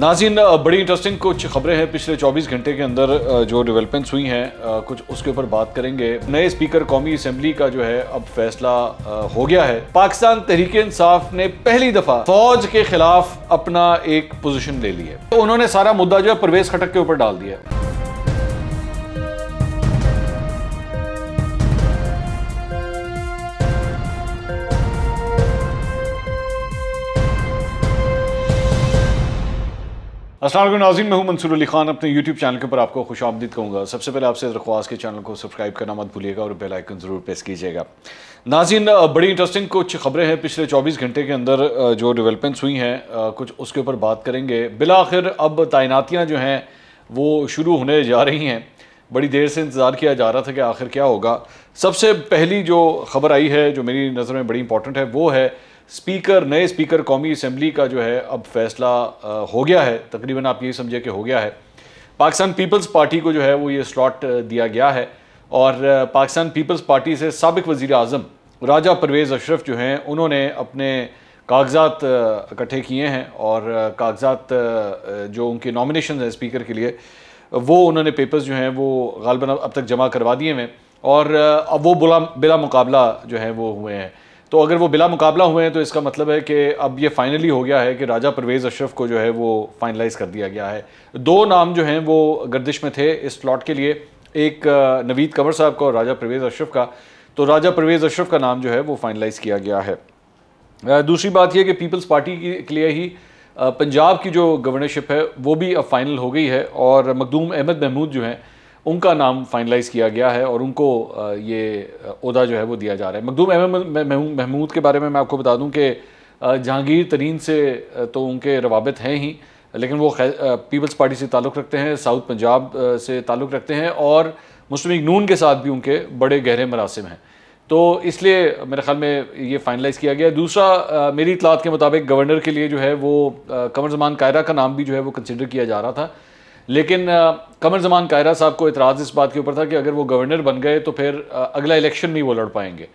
नाजिन बड़ी इंटरेस्टिंग कुछ खबरें हैं पिछले 24 घंटे के अंदर जो डेवलपमेंट्स हुई हैं कुछ उसके ऊपर बात करेंगे नए स्पीकर कौमी असम्बली का जो है अब फैसला हो गया है पाकिस्तान तहरीक इंसाफ ने पहली दफा फौज के खिलाफ अपना एक पोजिशन ले ली है तो उन्होंने सारा मुद्दा जो है परवेज खटक के ऊपर डाल दिया है असल नाजिन मैं हूँ मंसूर अली खान अपने यूट्यूब चैनल के ऊपर आपको खुश आमदीद कहूँगा सबसे पहले आपसे दरख्वास्त के चैनल को सब्सक्राइब करना मत भूलिएगा और बेल आइकन ज़रूर प्रेस कीजिएगा नाजीन बड़ी इंटरेस्टिंग कुछ खबरें हैं पिछले 24 घंटे के अंदर जो डेवलपमेंट्स हुई हैं कुछ उसके ऊपर बात करेंगे बिला आखिर अब तैनातियाँ जो हैं वो शुरू होने जा रही हैं बड़ी देर से इंतज़ार किया जा रहा था कि आखिर क्या होगा सबसे पहली जो खबर आई है जो मेरी नज़र में बड़ी इंपॉर्टेंट है वो है स्पीकर नए स्पीकर कौमी असम्बली का जो है अब फैसला हो गया है तकरीबन आप ये समझे कि हो गया है पाकिस्तान पीपल्स पार्टी को जो है वो ये स्लॉट दिया गया है और पाकिस्तान पीपल्स पार्टी से सबक वज़ी अजम राजा परवेज़ अशरफ जो हैं उन्होंने अपने कागजात इकट्ठे किए हैं और कागजात जो उनके नॉमिनेशन हैं स्पीकर के लिए वो उन्होंने पेपर्स जो हैं वो गालबा अब तक जमा करवा दिए हैं और अब वो बुला बिला मुकाबला जो है वो हुए हैं तो अगर वो बिला मुकाबला हुए हैं तो इसका मतलब है कि अब ये फाइनली हो गया है कि राजा परवेज़ अशरफ को जो है वो फाइनलाइज कर दिया गया है दो नाम जो हैं वो गर्दिश में थे इस प्लॉट के लिए एक नवीद कंवर साहब का और राजा परवेज़ अशरफ का तो राजा परवेज़ अशरफ का नाम जो है वो फाइनलाइज़ किया गया है दूसरी बात यह कि पीपल्स पार्टी के लिए ही पंजाब की जो गवर्नरशिप है वो भी अब फाइनल हो गई है और मखदूम अहमद महमूद जो हैं उनका नाम फाइनलाइज़ किया गया है और उनको ये अहदा जो है वो दिया जा रहा है मखदूम अहमद महमूद के बारे में मैं आपको बता दूं कि जहांगीर तरीन से तो उनके रवाबित हैं ही लेकिन वो पीपल्स पार्टी से ताल्लुक़ रखते हैं साउथ पंजाब से ताल्लुक़ रखते हैं और मुस्लिम लीग नून के साथ भी उनके बड़े गहरे मरासम हैं तो इसलिए मेरे ख्याल में ये फाइनलाइज़ किया गया दूसरा मेरी इतलात के मुताबिक गवर्नर के लिए जो है वो कमर जमान कायरा का नाम भी जो है वो कंसिडर किया जा रहा था लेकिन कमर जमान कायरा साहब को इतराज़ इस बात के ऊपर था कि अगर वो गवर्नर बन गए तो फिर अगला इलेक्शन नहीं वो लड़ पाएंगे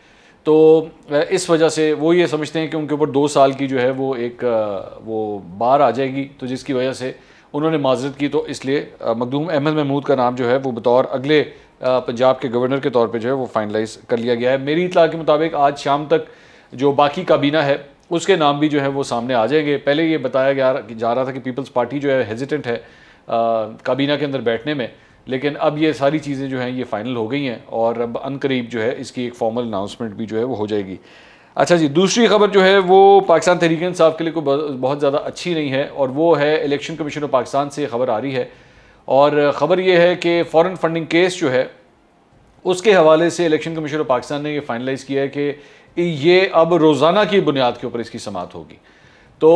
तो इस वजह से वो ये समझते हैं कि उनके ऊपर दो साल की जो है वो एक वो बार आ जाएगी तो जिसकी वजह से उन्होंने माजरत की तो इसलिए मखदूम अहमद महमूद का नाम जो है वो बतौर अगले पंजाब के गवर्नर के तौर पे जो है वो फाइनलाइज कर लिया गया है मेरी इतला के मुताबिक आज शाम तक जो बाकी काबीना है उसके नाम भी जो है वो सामने आ जाएंगे पहले ये बताया गया जा रहा था कि पीपल्स पार्टी जो है हेजिटेंट है काबीना के अंदर बैठने में लेकिन अब ये सारी चीज़ें जो हैं ये फ़ाइनल हो गई हैं और अब अनकरीब जो है इसकी एक फॉर्मल अनाउंसमेंट भी जो है वो हो जाएगी अच्छा जी दूसरी खबर जो है वो पाकिस्तान तहरीक इंसाफ के लिए कोई बहुत ज़्यादा अच्छी नहीं है और वो है इलेक्शन कमीशन ऑफ पाकिस्तान से खबर आ रही है और ख़बर ये है कि फ़ॉरन फंडिंग केस जो है उसके हवाले से इलेक्शन कमीशन ऑफ पाकिस्तान ने ये फाइनलाइज़ किया है कि ये अब रोज़ाना की बुनियाद के ऊपर इसकी समात होगी तो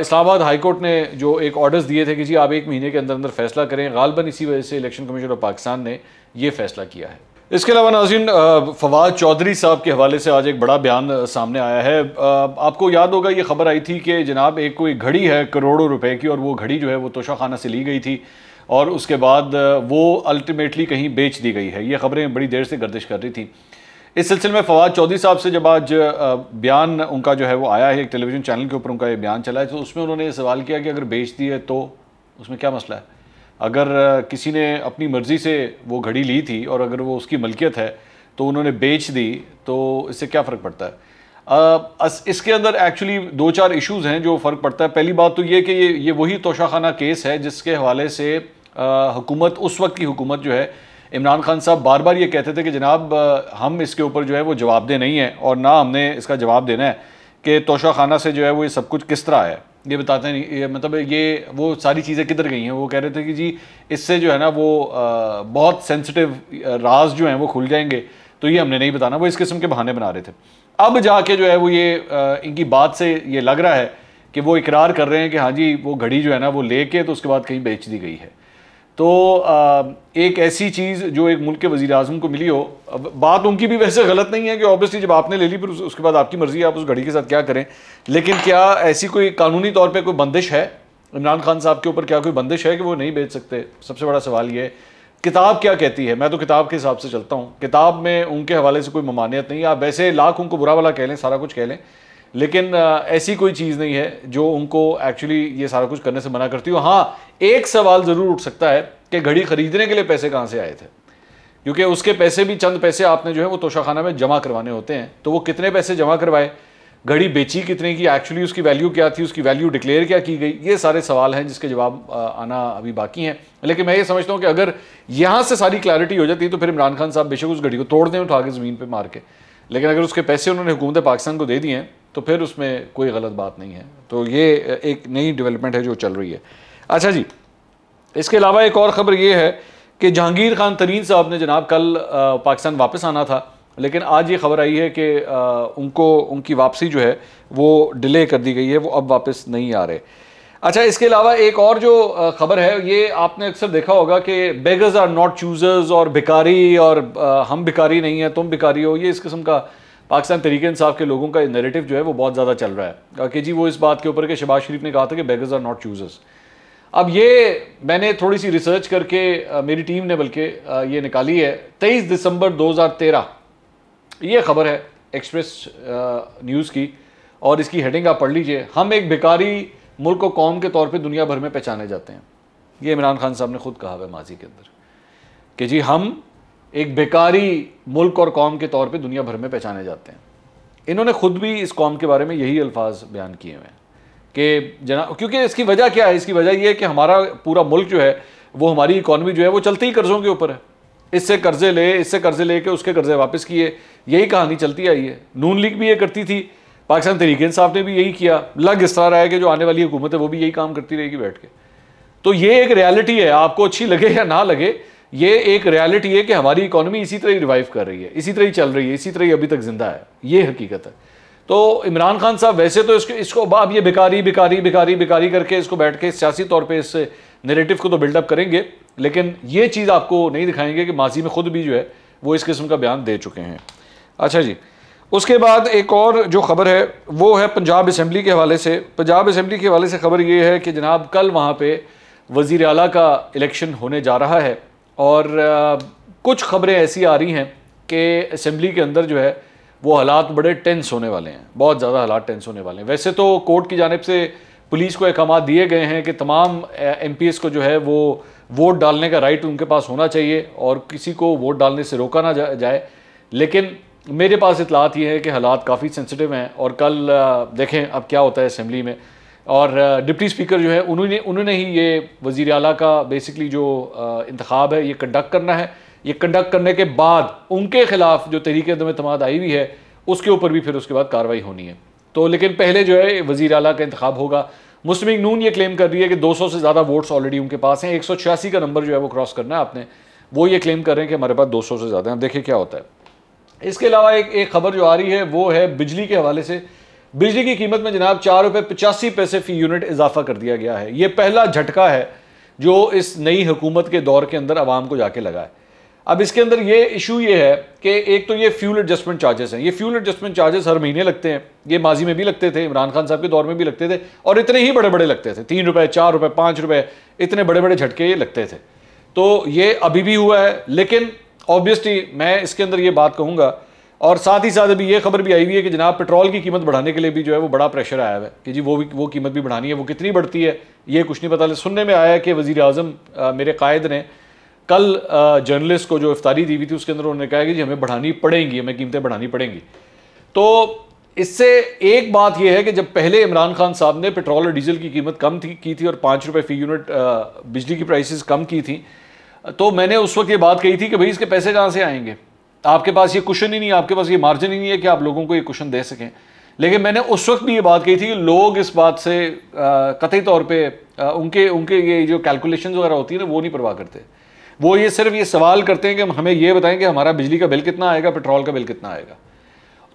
इस्लामाबाद हाईकोर्ट ने जो एक ऑर्डर्स दिए थे कि जी आप एक महीने के अंदर अंदर फैसला करें गालबन इसी वजह से इलेक्शन कमीशन ऑफ पाकिस्तान ने यह फैसला किया है इसके अलावा नाजिन फवाद चौधरी साहब के हवाले से आज एक बड़ा बयान सामने आया है आपको याद होगा ये खबर आई थी कि जनाब एक कोई घड़ी है करोड़ों रुपए की और वो घड़ी जो है वो तोशाखाना से ली गई थी और उसके बाद वो अल्टीमेटली कहीं बेच दी गई है ये खबरें बड़ी देर से गर्दिश कर रही थी इस सिलसिले में फवाद चौधरी साहब से जब आज बयान उनका जो है वो आया है एक टेलीविज़न चैनल के ऊपर उनका ये बयान चला है तो उसमें उन्होंने ये सवाल किया कि अगर बेच दी है तो उसमें क्या मसला है अगर किसी ने अपनी मर्ज़ी से वो घड़ी ली थी और अगर वो उसकी मलकियत है तो उन्होंने बेच दी तो इससे क्या फ़र्क पड़ता है आ, इसके अंदर एक्चुअली दो चार इशूज़ हैं जो फ़र्क पड़ता है पहली बात तो ये कि ये ये वही तोशाखाना केस है जिसके हवाले से हुकूमत उस वक्त की हुकूमत जो है इमरान खान साहब बार बार ये कहते थे कि जनाब हम इसके ऊपर जो है वो जवाब दे नहीं है और ना हमने इसका जवाब देना है कि तोशा खाना से जो है वो ये सब कुछ किस तरह है ये बताते नहीं ये मतलब ये वो सारी चीज़ें किधर गई हैं वो कह रहे थे कि जी इससे जो है ना वो आ, बहुत सेंसिटिव राज जो हैं वो खुल जाएंगे तो ये हमने नहीं बताना वो इस किस्म के बहाने बना रहे थे अब जाके जो है वो ये आ, इनकी बात से ये लग रहा है कि वो इकरार कर रहे हैं कि हाँ जी वो घड़ी जो है ना वो ले तो उसके बाद कहीं बेच दी गई है तो एक ऐसी चीज़ जो एक मुल्क के वज़ी अजम को मिली हो बात उनकी भी वैसे गलत नहीं है कि ऑब्वियसली जब आपने ले ली फिर उसके बाद आपकी मर्ज़ी आप उस घड़ी के साथ क्या करें लेकिन क्या ऐसी कोई कानूनी तौर पर कोई बंदिश है इमरान खान साहब के ऊपर क्या कोई बंदिश है कि वो नहीं बेच सकते सबसे बड़ा सवाल ये किताब क्या कहती है मैं तो किताब के हिसाब से चलता हूँ किताब में उनके हवाले से कोई ममानियत नहीं आप वैसे लाख उनको बुरा वाला कह लें सारा कुछ कह लें लेकिन ऐसी कोई चीज़ नहीं है जो उनको एक्चुअली ये सारा कुछ करने से मना करती हो हाँ एक सवाल ज़रूर उठ सकता है कि घड़ी खरीदने के लिए पैसे कहाँ से आए थे क्योंकि उसके पैसे भी चंद पैसे आपने जो है वो तोशाखाना में जमा करवाने होते हैं तो वो कितने पैसे जमा करवाए घड़ी बेची कितने की एक्चुअली उसकी वैल्यू क्या थी उसकी वैल्यू डिक्लेयर क्या की गई ये सारे सवाल हैं जिसके जवाब आना अभी बाकी हैं लेकिन मैं ये समझता हूँ कि अगर यहाँ से सारी क्लैरिटी हो जाती तो फिर इमरान खान साहब बेशक उस घड़ी को तोड़ दें उठा के ज़मीन पर मार के लेकिन अगर उसके पैसे उन्होंने हुकूमत पाकिस्तान को दे दिए हैं तो फिर उसमें कोई गलत बात नहीं है तो ये एक नई डेवलपमेंट है जो चल रही है अच्छा जी इसके अलावा एक और ख़बर ये है कि जहांगीर खान तरीन साहब ने जनाब कल पाकिस्तान वापस आना था लेकिन आज ये खबर आई है कि उनको उनकी वापसी जो है वो डिले कर दी गई है वो अब वापस नहीं आ रहे अच्छा इसके अलावा एक और जो ख़बर है ये आपने अक्सर देखा होगा कि बेगर्स आर नॉट चूज़र्स और भिकारी और हम भिकारी नहीं हैं तुम भिकारी हो ये इस किस्म का पाकिस्तान तरीके इंसाफ के लोगों का नरेटिव जो है वो बहुत ज़्यादा चल रहा है कि जी वो इस बात के ऊपर कि शबाज शरीफ ने कहा था कि बेगर्स आर नॉट चूजर्स अब ये मैंने थोड़ी सी रिसर्च करके मेरी टीम ने बल्कि ये निकाली है तेईस दिसंबर तेरह ये खबर है एक्सप्रेस न्यूज़ की और इसकी हेडिंग आप पढ़ लीजिए हम एक भिकारी मुल्क और कौम के तौर पर दुनिया भर में पहचाने जाते हैं ये इमरान खान साहब ने खुद कहा है माजी के अंदर कि जी हम एक बेकारी मुल्क और कौम के तौर पे दुनिया भर में पहचाने जाते हैं इन्होंने ख़ुद भी इस कौम के बारे में यही अल्फाज बयान किए हुए हैं कि जना क्योंकि इसकी वजह क्या है इसकी वजह यह है कि हमारा पूरा मुल्क जो है वो हमारी इकॉनमी जो है वो चलती ही कर्ज़ों के ऊपर है इससे कर्ज़े ले इससे कर्ज़े ले के उसके कर्ज़े वापस किए यही कहानी चलती आई है नून लीग भी ये करती थी पाकिस्तान तरीके इंसाफ ने भी यही किया लग इस तरह रहा है कि जो आने वाली हुकूमत है वो भी यही काम करती रहेगी बैठ के तो ये एक रियलिटी है आपको अच्छी लगे या ना लगे ये एक रियलिटी है कि हमारी इकोनॉमी इसी तरह ही रिवाइव कर रही है इसी तरह ही चल रही है इसी तरह ही अभी तक जिंदा है ये हकीकत है तो इमरान खान साहब वैसे तो इसको इसको अब ये बेकारी बेकारी बेकारी बेकारी करके इसको बैठ के सियासी तौर पे इस नेरेटिव को तो बिल्डअप करेंगे लेकिन ये चीज़ आपको नहीं दिखाएंगे कि माजी में खुद भी जो है वो इस किस्म का बयान दे चुके हैं अच्छा जी उसके बाद एक और जो खबर है वो है पंजाब असम्बली के हवाले से पंजाब असम्बली के हवाले से खबर ये है कि जनाब कल वहाँ पर वज़ी अला का इलेक्शन होने जा रहा है और कुछ खबरें ऐसी आ रही हैं कि असम्बली के अंदर जो है वो हालात बड़े टेंस होने वाले हैं बहुत ज़्यादा हालात टेंस होने वाले हैं वैसे तो कोर्ट की जानब से पुलिस को अहकाम दिए गए हैं कि तमाम एम को जो है वो वोट डालने का राइट उनके पास होना चाहिए और किसी को वोट डालने से रोका ना जा, जाए लेकिन मेरे पास इतलात ये है कि हालात काफ़ी सेंसिटिव हैं और कल देखें अब क्या होता है असम्बली में और डिप्टी स्पीकर जो है उन्होंने उन्होंने ही ये वज़ी अला का बेसिकली जो इंतखब है ये कंडक्ट करना है ये कंडक्ट करने के बाद उनके ख़िलाफ़ जो तहरीक दम आई हुई है उसके ऊपर भी फिर उसके बाद कार्रवाई होनी है तो लेकिन पहले जो है वज़ी अला का इंतखब होगा मुस्लिम नून ये क्लेम कर रही है कि 200 से ज़्यादा वोट्स ऑलरेडी उनके पास हैं एक का नंबर जो है वो क्रॉस करना है आपने वो ये क्लेम कर रहे हैं कि हमारे पास 200 से ज़्यादा हैं देखिए क्या होता है इसके अलावा एक एक खबर जो आ रही है वो है बिजली के हवाले से बिजली की कीमत में जनाब चार रुपये पचासी पैसे फी यूनिट इजाफा कर दिया गया है ये पहला झटका है जो इस नई हुकूमत के दौर के अंदर आवाम को जाके लगा है अब इसके अंदर ये इशू ये है कि एक तो ये फ्यूल एडजस्टमेंट चार्जेस हैं ये फ्यूल एडजस्टमेंट चार्जेस हर महीने लगते हैं ये माजी में भी लगते थे इमरान खान साहब के दौर में भी लगते थे और इतने ही बड़े बड़े लगते थे तीन रुपये चार रुपये पाँच रुपये इतने बड़े बड़े झटके ये लगते थे तो ये अभी भी हुआ है लेकिन ऑब्वियसली मैं इसके अंदर ये बात कहूँगा और साथ ही साथ अभी ये खबर भी आई हुई है कि जनाब पेट्रोल की कीमत बढ़ाने के लिए भी जो है वो बड़ा प्रेशर आया हुआ है कि जी वो भी वो कीमत भी बढ़ानी है वो कितनी बढ़ती है ये कुछ नहीं पता सुनने में आया कि वज़ी अजम मेरे कायद ने कल जर्नलिस्ट को जो इफ्तारी दी हुई थी उसके अंदर उन्होंने कहा कि जी हमें बढ़ानी पड़ेंगी हमें कीमतें बढ़ानी पड़ेंगी तो इससे एक बात यह है कि जब पहले इमरान खान साहब ने पेट्रोल और डीजल की कीमत कम थी की थी और पाँच रुपये फी यूनिट बिजली की प्राइसेस कम की थी तो मैंने उस वक्त ये बात कही थी कि भाई इसके पैसे कहाँ से आएंगे आपके पास ये क्वेश्चन ही नहीं आपके पास ये मार्जिन ही नहीं है कि आप लोगों को ये क्वेश्चन दे सकें लेकिन मैंने उस वक्त भी ये बात कही थी कि लोग इस बात से कतई तौर पे आ, उनके उनके ये जो कैलकुलेशन वगैरह होती है ना वो नहीं परवाह करते वो ये सिर्फ ये सवाल करते हैं कि हमें ये बताएं कि हमारा बिजली का बिल कितना आएगा पेट्रोल का बिल कितना आएगा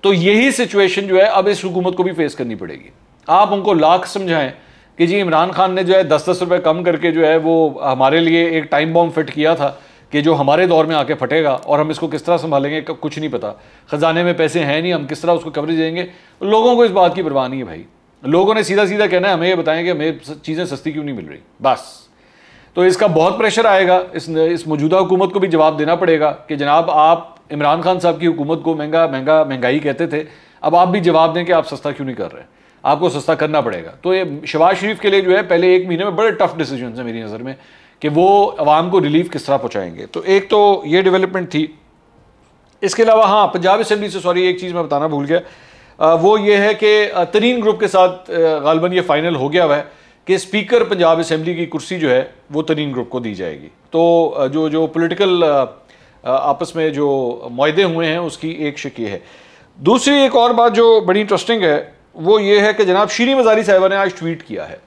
तो यही सिचुएशन जो है अब इस हुकूमत को भी फेस करनी पड़ेगी आप उनको लाख समझाएं कि जी इमरान खान ने जो है दस दस रुपये कम करके जो है वो हमारे लिए एक टाइम बॉम्ब फिट किया था कि जो हमारे दौर में आके फटेगा और हम इसको किस तरह संभालेंगे कुछ नहीं पता ख़जाने में पैसे हैं नहीं हम किस तरह उसको कवरेज देंगे लोगों को इस बात की परवाह नहीं है भाई लोगों ने सीधा सीधा कहना है हमें ये बताएं कि हमें चीज़ें सस्ती क्यों नहीं मिल रही बस तो इसका बहुत प्रेशर आएगा इस इस मौजूदा हुकूमत को भी जवाब देना पड़ेगा कि जनाब आप इमरान खान साहब की हुकूमत को महंगा महंगा महंगाई कहते थे अब आप भी जवाब दें कि आप सस्ता क्यों नहीं कर रहे आपको सस्ता करना पड़ेगा तो ये शबाज शरीफ के लिए जो है पहले एक महीने में बड़े टफ डिसीजन है मेरी नज़र में कि वो आवाम को रिलीफ किस तरह पहुँचाएंगे तो एक तो ये डेवलपमेंट थी इसके अलावा हाँ पंजाब असम्बली से सॉरी एक चीज़ मैं बताना भूल गया वो ये है कि तरीन ग्रुप के साथ गालबन ये फ़ाइनल हो गया हुआ है कि स्पीकर पंजाब असम्बली की कुर्सी जो है वो तरीन ग्रुप को दी जाएगी तो जो जो पोलिटिकल आपस में जो माहे हुए हैं उसकी एक शिक ये है दूसरी एक और बात जो बड़ी इंटरेस्टिंग है वो ये है कि जनाब श्री मजारी साहिबा ने आज ट्वीट किया है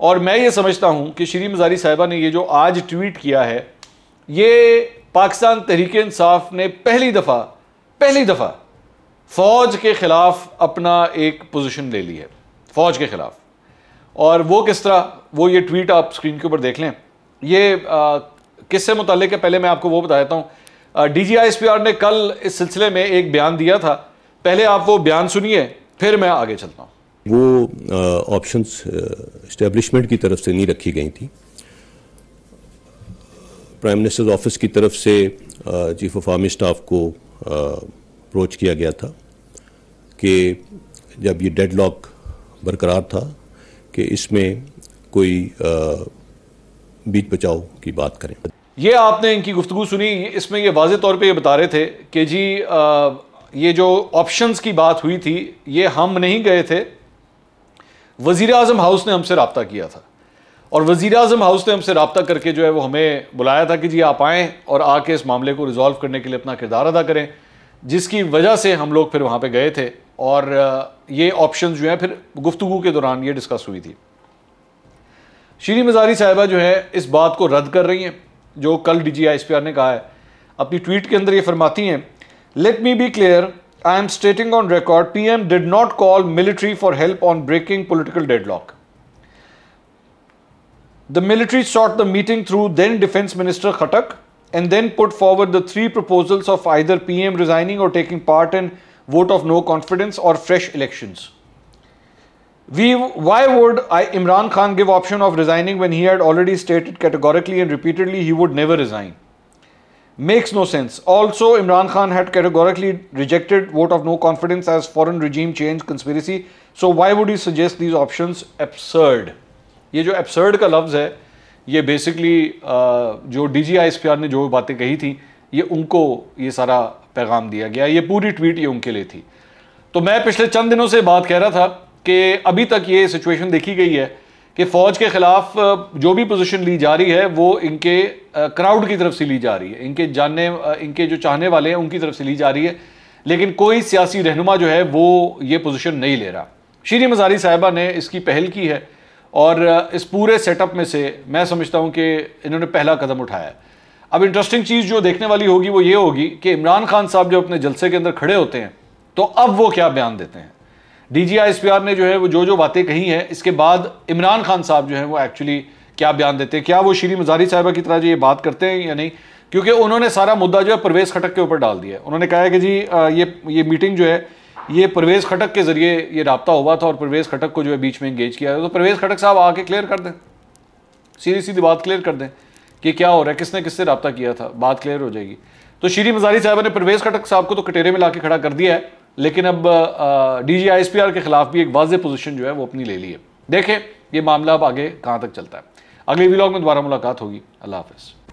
और मैं ये समझता हूँ कि श्री मजारी साहिबा ने ये जो आज ट्वीट किया है ये पाकिस्तान तहरीक इंसाफ ने पहली दफ़ा पहली दफ़ा फ़ौज के ख़िलाफ़ अपना एक पोजीशन ले ली है फ़ौज के ख़िलाफ़ और वो किस तरह वो ये ट्वीट आप स्क्रीन के ऊपर देख लें ये किससे मुतल है पहले मैं आपको वो बता देता हूँ D G I S P R ने कल इस सिलसिले में एक बयान दिया था पहले आप वो बयान सुनिए फिर मैं आगे चलता हूँ वो ऑप्शंस इस्टेब्लिशमेंट की तरफ से नहीं रखी गई थी प्राइम मिनिस्टर्स ऑफिस की तरफ से चीफ ऑफ आर्मी स्टाफ को अप्रोच किया गया था कि जब ये डेड लॉक बरकरार था कि इसमें कोई बीच बचाओ की बात करें ये आपने इनकी गुफ्तु सुनी इसमें ये वाज तौर पे ये बता रहे थे कि जी आ, ये जो ऑप्शंस की बात हुई थी ये हम नहीं गए थे वजीर अजम हाउस ने हमसे रबता किया था और वज़ी अजम हाउस ने हमसे रबता करके जो है वो हमें बुलाया था कि जी आप आएँ और आके इस मामले को रिज़ॉल्व करने के लिए अपना किरदार अदा करें जिसकी वजह से हम लोग फिर वहाँ पर गए थे और ये ऑप्शन जो है फिर गुफ्तु के दौरान ये डिस्कस हुई थी श्री मजारी साहिबा जो है इस बात को रद्द कर रही हैं जो कल D G I S P R ने कहा है अपनी ट्वीट के अंदर ये फरमाती हैं let me be clear I am stating on record, PM did not call military for help on breaking political deadlock. The military sought the meeting through then Defence Minister Khatak and then put forward the three proposals of either PM resigning or taking part in vote of no confidence or fresh elections. We, why would I, Imran Khan give option of resigning when he had already stated categorically and repeatedly he would never resign? makes no sense. Also, Imran Khan had categorically rejected vote of no confidence as foreign regime change conspiracy. So why would he suggest these options? Absurd. ye jo absurd ka lafz hai ye basically uh, jo dgi spr ne jo baatein kahi thi ye unko ye sara paigham diya gaya ye puri tweet ye unke liye thi to main pichle chand dino se baat keh raha tha ke abhi tak ye situation dekhi gayi hai कि फ़ौज के ख़िलाफ़ जो भी position ली जा रही है वो इनके क्राउड की तरफ से ली जा रही है इनके जानने इनके जो चाहने वाले हैं उनकी तरफ से ली जा रही है लेकिन कोई सियासी रहनुमा जो है वो ये पोजीशन नहीं ले रहा श्री मजारी साहिबा ने इसकी पहल की है और इस पूरे सेटअप में से मैं समझता हूँ कि इन्होंने पहला कदम उठाया है अब इंटरेस्टिंग चीज़ जो देखने वाली होगी वो ये होगी कि इमरान खान साहब जब अपने जलसे के अंदर खड़े होते हैं तो अब वो क्या बयान देते हैं डीजीआईएसपीआर ने जो है वो जो जो बातें कही हैं इसके बाद इमरान खान साहब जो है वो एक्चुअली क्या बयान देते हैं क्या वो श्री मजारी साहिबा की तरह जो ये बात करते हैं या नहीं क्योंकि उन्होंने सारा मुद्दा जो है परवेज खटक के ऊपर डाल दिया है उन्होंने कहा है कि जी ये ये मीटिंग जो है ये परवेज खटक के जरिए ये रबता हुआ था और परवेज खटक को जो है बीच में इंगेज किया तो परवेज खटक साहब आके क्लियर कर दें सीधी सीधी बात क्लियर कर दें कि क्या हो रहा है किसने किससे रबता किया था बात क्लियर हो जाएगी तो श्री मजारी साहबा ने परवेज खटक साहब को तो कटेरे में ला खड़ा कर दिया है लेकिन अब डी जी आई के खिलाफ भी एक वाज पोजिशन जो है वो अपनी ले ली है देखें ये मामला अब आगे कहाँ तक चलता है अगले वीलॉग में दोबारा मुलाकात होगी अल्लाह हाफिज़